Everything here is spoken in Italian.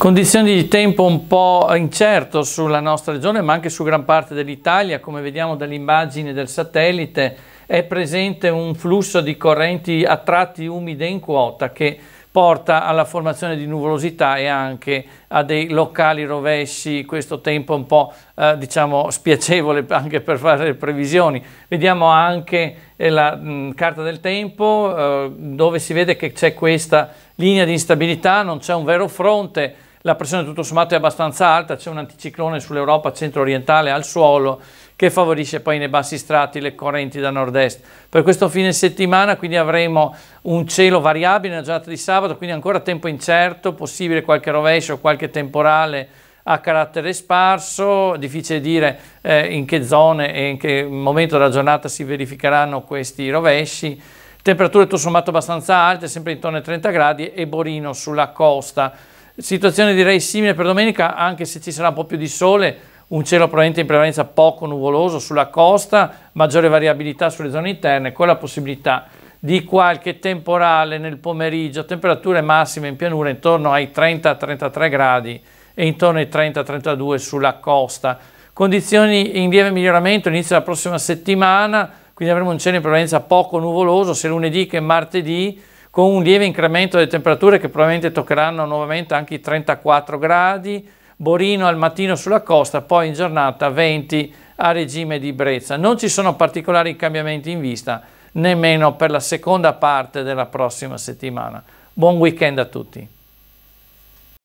Condizioni di tempo un po' incerto sulla nostra regione ma anche su gran parte dell'Italia, come vediamo dall'immagine del satellite è presente un flusso di correnti a tratti umide in quota che porta alla formazione di nuvolosità e anche a dei locali rovesci, questo tempo un po' eh, diciamo spiacevole anche per fare le previsioni. Vediamo anche eh, la mh, mm, carta del tempo eh, dove si vede che c'è questa linea di instabilità, non c'è un vero fronte, la pressione tutto sommato è abbastanza alta, c'è un anticiclone sull'Europa centro-orientale al suolo che favorisce poi nei bassi strati le correnti da nord-est. Per questo fine settimana quindi avremo un cielo variabile nella giornata di sabato, quindi ancora tempo incerto, possibile qualche rovescio, qualche temporale a carattere sparso, difficile dire eh, in che zone e in che momento della giornata si verificheranno questi rovesci. Temperature tutto sommato abbastanza alte, sempre intorno ai 30 gradi e borino sulla costa. Situazione direi simile per domenica, anche se ci sarà un po' più di sole, un cielo probabilmente in prevalenza poco nuvoloso sulla costa, maggiore variabilità sulle zone interne, con la possibilità di qualche temporale nel pomeriggio, temperature massime in pianura intorno ai 30-33 gradi e intorno ai 30-32 sulla costa. Condizioni in lieve miglioramento inizio della prossima settimana, quindi avremo un cielo in prevalenza poco nuvoloso, sia lunedì che martedì, con un lieve incremento delle temperature che probabilmente toccheranno nuovamente anche i 34 gradi, Borino al mattino sulla costa, poi in giornata 20 a regime di brezza. Non ci sono particolari cambiamenti in vista, nemmeno per la seconda parte della prossima settimana. Buon weekend a tutti!